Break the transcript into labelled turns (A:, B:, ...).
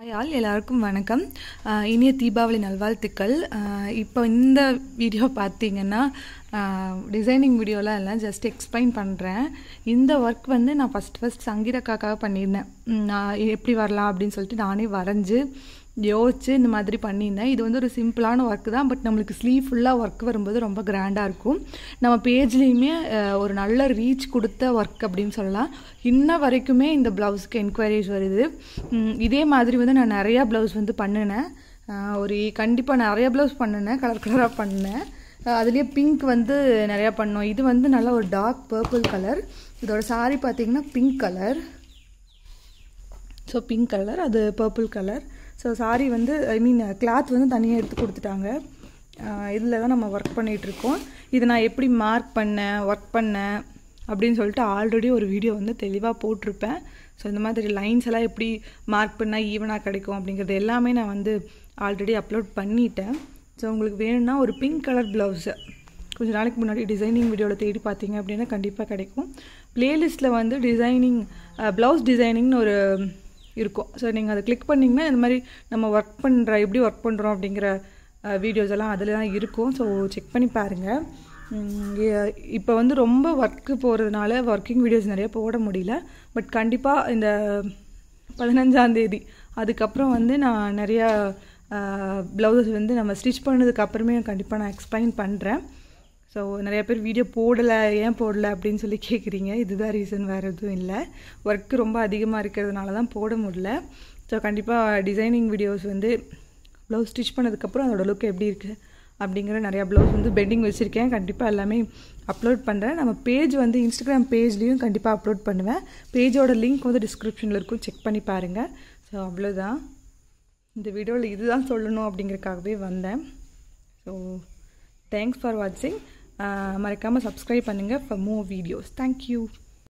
A: ஆயால் எல்லாருக்கும் வணக்கம் இனிய தீபாவளி நல்வாழ்த்துக்கள் இப்போ இந்த வீடியோ பார்த்தீங்கன்னா டிசைனிங் வீடியோலாம் இல்லை ஜஸ்ட் எக்ஸ்பிளைன் பண்ணுறேன் இந்த ஒர்க் வந்து நான் ஃபஸ்ட் ஃபஸ்ட் சங்கீதக்காக்காக பண்ணியிருந்தேன் நான் எப்படி வரலாம் அப்படின்னு சொல்லிட்டு நானே வரைஞ்சி யோசிச்சு இந்த மாதிரி பண்ணியிருந்தேன் இது வந்து ஒரு சிம்பிளான ஒர்க்கு தான் பட் நம்மளுக்கு ஸ்லீவ் ஃபுல்லாக ஒர்க் வரும்போது ரொம்ப கிராண்டாக இருக்கும் நம்ம பேஜ்லேயுமே ஒரு நல்ல ரீச் கொடுத்த ஒர்க் அப்படின்னு சொல்லலாம் இன்ன வரைக்குமே இந்த ப்ளவுஸ்க்கு என்கொயரிஸ் வருது இதே மாதிரி வந்து நான் நிறையா ப்ளவுஸ் வந்து பண்ணினேன் ஒரு கண்டிப்பாக நிறையா ப்ளவுஸ் பண்ணினேன் கலர் கலராக பண்ணினேன் அதுலேயே பிங்க் வந்து நிறையா பண்ணோம் இது வந்து நல்லா ஒரு டார்க் பர்பிள் கலர் இதோட சாரி பார்த்தீங்கன்னா pink colour so pink colour அது பர்பிள் கலர் ஸோ சாரி வந்து ஐ மீன் கிளாத் வந்து தனியாக எடுத்து கொடுத்துட்டாங்க இதில் தான் நம்ம ஒர்க் பண்ணிகிட்ருக்கோம் இதை நான் எப்படி மார்க் பண்ணேன் ஒர்க் பண்ணேன் அப்படின்னு சொல்லிட்டு ஆல்ரெடி ஒரு வீடியோ வந்து தெளிவாக போட்டிருப்பேன் ஸோ இந்த மாதிரி லைன்ஸ் எல்லாம் எப்படி மார்க் பண்ணால் ஈவனாக கிடைக்கும் அப்படிங்கிறது எல்லாமே நான் வந்து ஆல்ரெடி அப்லோட் பண்ணிட்டேன் ஸோ உங்களுக்கு வேணும்னா ஒரு பிங்க் கலர் ப்ளவுஸு கொஞ்சம் நாளைக்கு முன்னாடி டிசைனிங் வீடியோவில் தேடி பார்த்தீங்க அப்படின்னா கண்டிப்பாக கிடைக்கும் ப்ளேலிஸ்ட்டில் வந்து டிசைனிங் ப்ளவுஸ் டிசைனிங்னு ஒரு இருக்கும் ஸோ நீங்கள் அதை கிளிக் பண்ணிங்கன்னா இந்த மாதிரி நம்ம ஒர்க் பண்ணுற எப்படி ஒர்க் பண்ணுறோம் அப்படிங்கிற வீடியோஸ் எல்லாம் அதில் தான் இருக்கும் ஸோ செக் பண்ணி பாருங்கள் இப்போ வந்து ரொம்ப ஒர்க்கு போகிறதுனால ஒர்க்கிங் வீடியோஸ் நிறைய போட முடியல பட் கண்டிப்பாக இந்த பதினஞ்சாந்தேதி அதுக்கப்புறம் வந்து நான் நிறையா ப்ளவுஸ் வந்து நம்ம ஸ்டிச் பண்ணதுக்கப்புறமே கண்டிப்பாக நான் எக்ஸ்பிளைன் பண்ணுறேன் ஸோ நிறைய பேர் வீடியோ போடலை ஏன் போடலை அப்படின்னு சொல்லி கேட்குறீங்க இதுதான் ரீசன் வேறு எதுவும் இல்லை ஒர்க்கு ரொம்ப அதிகமாக இருக்கிறதுனால தான் போட முடில ஸோ கண்டிப்பாக டிசைனிங் வீடியோஸ் வந்து ப்ளவுஸ் ஸ்டிச் பண்ணதுக்கப்புறம் அதோட லுக் எப்படி இருக்குது அப்படிங்கிற நிறையா ப்ளவுஸ் வந்து பெண்டிங் வச்சுருக்கேன் கண்டிப்பாக எல்லாமே அப்லோட் பண்ணுறேன் நம்ம பேஜ் வந்து இன்ஸ்டாகிராம் பேஜ்லேயும் கண்டிப்பாக அப்லோட் பண்ணுவேன் பேஜோட லிங்க் வந்து டிஸ்கிரிப்ஷனில் இருக்கும் செக் பண்ணி பாருங்கள் ஸோ அவ்வளோதான் இந்த வீடியோவில் இதுதான் சொல்லணும் அப்படிங்கிறக்காகவே வந்தேன் ஸோ தேங்க்ஸ் ஃபார் வாட்சிங் மறக்காமல் சப்ஸ்கிரைப் பண்ணுங்கள் ஃபார் மோர் வீடியோஸ் தேங்க்யூ